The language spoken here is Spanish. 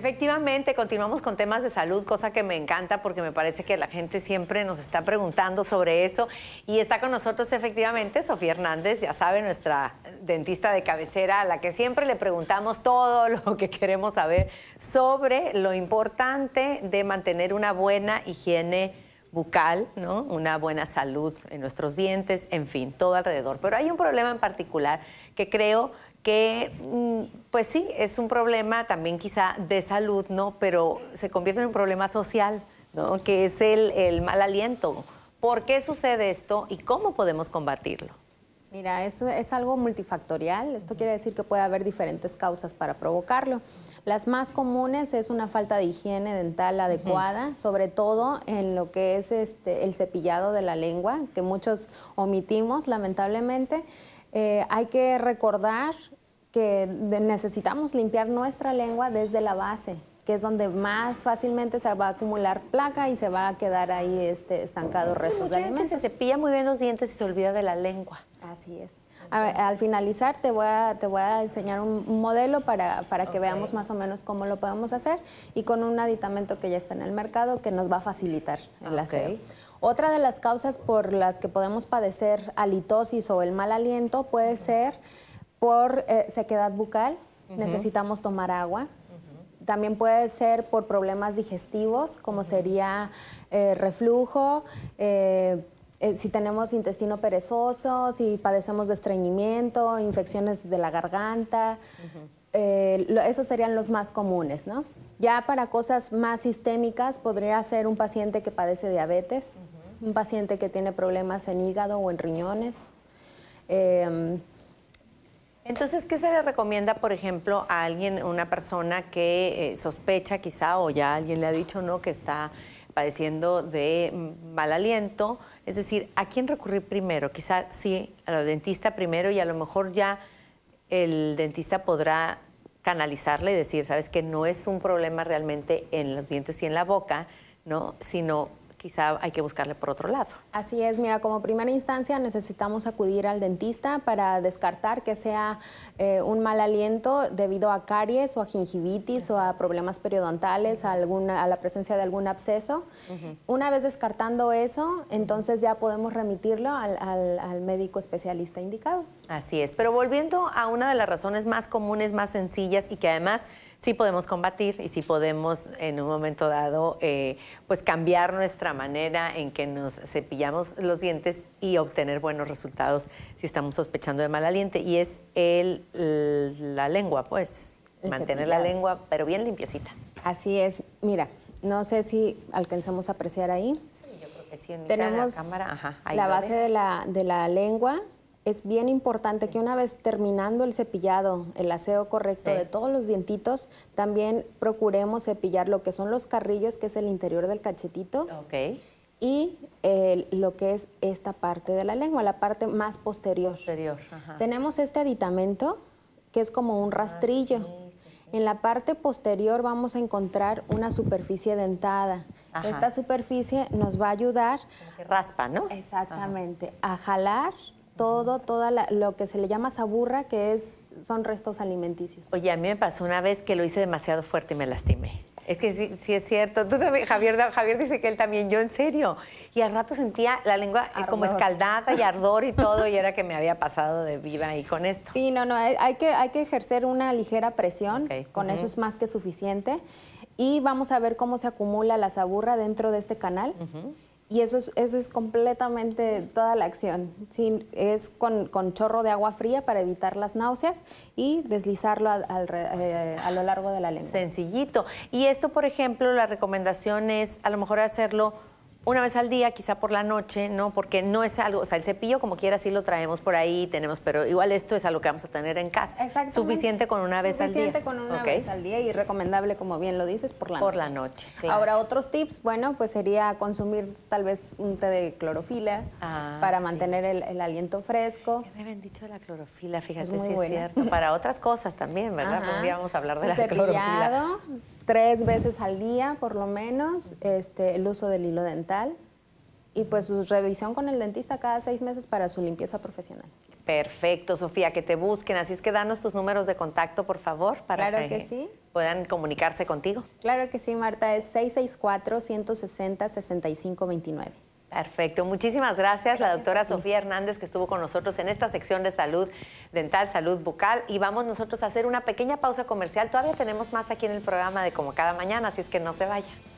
Efectivamente, continuamos con temas de salud, cosa que me encanta porque me parece que la gente siempre nos está preguntando sobre eso. Y está con nosotros efectivamente Sofía Hernández, ya sabe, nuestra dentista de cabecera, a la que siempre le preguntamos todo lo que queremos saber sobre lo importante de mantener una buena higiene bucal, ¿no? una buena salud en nuestros dientes, en fin, todo alrededor. Pero hay un problema en particular que creo que mm, pues sí, es un problema también quizá de salud, ¿no? Pero se convierte en un problema social, ¿no? Que es el, mal aliento. ¿Por qué sucede esto y cómo podemos combatirlo? Mira, eso es algo multifactorial. Esto quiere decir que puede haber diferentes causas para provocarlo. Las más comunes es una falta de higiene dental adecuada, sobre todo en lo que es este, el cepillado de la lengua, que muchos omitimos lamentablemente. Eh, hay que recordar que necesitamos limpiar nuestra lengua desde la base, que es donde más fácilmente se va a acumular placa y se va a quedar ahí este, estancado restos de alimentos. se cepilla muy bien los dientes y se olvida de la lengua. Así es. al finalizar te voy a, te voy a enseñar un, modelo para, que veamos más o menos cómo lo podemos hacer y con un aditamento que ya está en el mercado que nos va a facilitar el okay. Otra de las causas por las que podemos padecer halitosis o el mal aliento puede ser por eh, sequedad bucal, necesitamos tomar agua. También puede ser por problemas digestivos, como sería eh, reflujo, eh, si tenemos intestino perezoso, si padecemos de estreñimiento, infecciones de la garganta. esos serían los más comunes, ¿no? Ya para cosas más sistémicas podría ser un paciente que padece diabetes, un paciente que tiene problemas en hígado o en riñones. Em, entonces, ¿qué se le recomienda, por ejemplo, a alguien, una persona que eh, sospecha quizá o ya alguien le ha dicho no que está padeciendo de mal aliento? Es decir, ¿a quién recurrir primero? Quizá sí, al dentista primero y a lo mejor ya el dentista podrá canalizarle y decir, sabes que no es un problema realmente en los dientes y en la boca, ¿no? sino quizá hay que buscarle por otro lado. Así es, mira, como primera instancia necesitamos acudir al dentista para descartar que sea eh, un mal aliento debido a caries o a gingivitis o a problemas periodontales, a, alguna, a la presencia de algún absceso. Una vez descartando eso, entonces ya podemos remitirlo al médico especialista indicado. Así es, pero volviendo a una de las razones más comunes, más sencillas y que además sí podemos combatir y sí podemos en un momento dado eh, pues cambiar nuestra manera en que nos cepillamos los dientes y obtener buenos resultados si estamos sospechando de mal aliento. Y es el, la lengua, pues, mantener la lengua, pero bien limpiecita. Así es, mira, no sé si alcanzamos a apreciar ahí. Sí, yo creo que sí, en Tenemos la cámara. la base de la, de la lengua, es bien importante que una vez terminando el cepillado, el aseo correcto de todos los dientitos, también procuremos cepillar lo que son los carrillos, que es el interior del cachetito. Y eh, lo que es esta parte de la lengua, la parte más posterior. posterior Tenemos este aditamento, que es como un ah, rastrillo. en la parte posterior vamos a encontrar una superficie dentada. Esta superficie nos va a ayudar... que raspa, ¿no? Exactamente. A jalar todo, toda lo que se le llama saburra, que es, son restos alimenticios. Oye, a mí me pasó una vez que lo hice demasiado fuerte y me lastimé. Es que sí, es cierto. Javier, dice que él también, yo en serio. Y al rato sentía la lengua eh, como escaldada y ardor y todo, y era que me había pasado de viva y con esto. Sí, no, no, hay, que, hay que ejercer una ligera presión, con eso es más que suficiente. Y vamos a ver cómo se acumula la saburra dentro de este canal. Y eso es, eso es completamente toda la acción. es con, chorro de agua fría para evitar las náuseas y deslizarlo a, pues eh, a lo largo de la lengua. Sencillito. Y esto, por ejemplo, la recomendación es a lo mejor hacerlo una vez al día, quizá por la noche, ¿no? Porque no es algo, o sea, el cepillo como quiera sí lo traemos por ahí, tenemos, pero igual esto es algo que vamos a tener en casa. Suficiente con una vez al día. Suficiente con una vez al día y recomendable, como bien lo dices, por la por noche. Por la noche. Ahora, otros tips, bueno, pues sería consumir tal vez un té de clorofila ah, para mantener el, aliento fresco. ¿Qué me dicho de la clorofila? Fíjate si es cierto. Para otras cosas también, ¿verdad? Un vamos a hablar de la clorofila tres veces al día, por lo menos, este, el uso del hilo dental y pues su revisión con el dentista cada seis meses para su limpieza profesional. Perfecto, Sofía, que te busquen. Así es que danos tus números de contacto, por favor, para que, puedan comunicarse contigo. Claro que sí, Marta, es 664-160-6529. Perfecto, muchísimas gracias, la doctora Sofía Hernández que estuvo con nosotros en esta sección de salud dental, salud bucal y vamos nosotros a hacer una pequeña pausa comercial. Todavía tenemos más aquí en el programa de como cada mañana, así es que no se vaya.